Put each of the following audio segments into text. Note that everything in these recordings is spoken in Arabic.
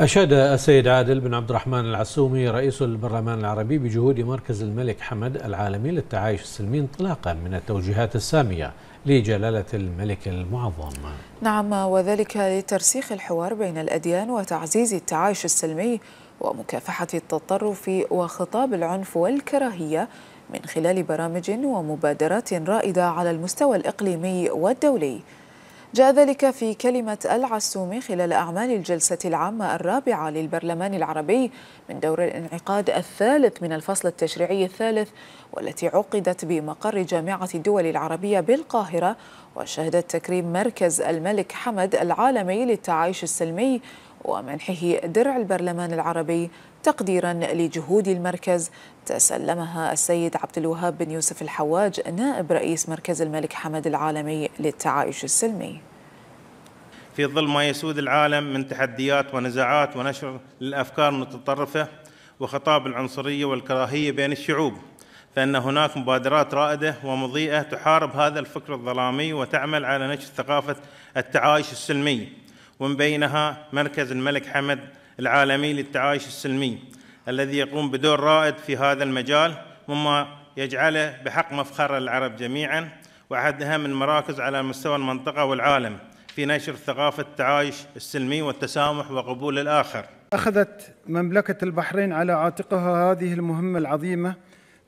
أشاد السيد عادل بن عبد الرحمن العسومي رئيس البرلمان العربي بجهود مركز الملك حمد العالمي للتعايش السلمي انطلاقا من التوجيهات السامية لجلالة الملك المعظم نعم وذلك لترسيخ الحوار بين الأديان وتعزيز التعايش السلمي ومكافحة التطرف وخطاب العنف والكراهية من خلال برامج ومبادرات رائدة على المستوى الإقليمي والدولي جاء ذلك في كلمة العسومي خلال أعمال الجلسة العامة الرابعة للبرلمان العربي من دور الانعقاد الثالث من الفصل التشريعي الثالث والتي عقدت بمقر جامعة الدول العربية بالقاهرة وشهدت تكريم مركز الملك حمد العالمي للتعايش السلمي ومنحه درع البرلمان العربي تقديرا لجهود المركز تسلمها السيد عبد الوهاب بن يوسف الحواج نائب رئيس مركز الملك حمد العالمي للتعايش السلمي في ظل ما يسود العالم من تحديات ونزاعات ونشر الأفكار المتطرفة وخطاب العنصرية والكراهية بين الشعوب فأن هناك مبادرات رائدة ومضيئة تحارب هذا الفكر الظلامي وتعمل على نشر ثقافة التعايش السلمي ومن بينها مركز الملك حمد العالمي للتعايش السلمي الذي يقوم بدور رائد في هذا المجال مما يجعله بحق مفخر العرب جميعا وأحد أهم المراكز على مستوى المنطقة والعالم في نشر ثقافة التعايش السلمي والتسامح وقبول الآخر أخذت مملكة البحرين على عاتقها هذه المهمة العظيمة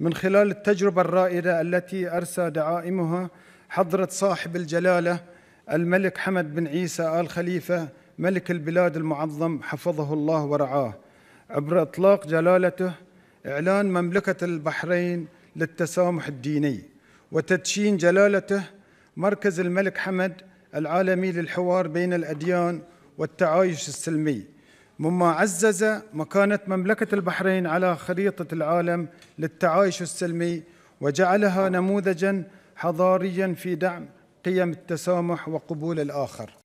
من خلال التجربة الرائدة التي أرسى دعائمها حضرة صاحب الجلالة الملك حمد بن عيسى آل خليفة ملك البلاد المعظم حفظه الله ورعاه عبر إطلاق جلالته إعلان مملكة البحرين للتسامح الديني وتدشين جلالته مركز الملك حمد العالمي للحوار بين الأديان والتعايش السلمي مما عزز مكانة مملكة البحرين على خريطة العالم للتعايش السلمي وجعلها نموذجا حضاريا في دعم قيم التسامح وقبول الآخر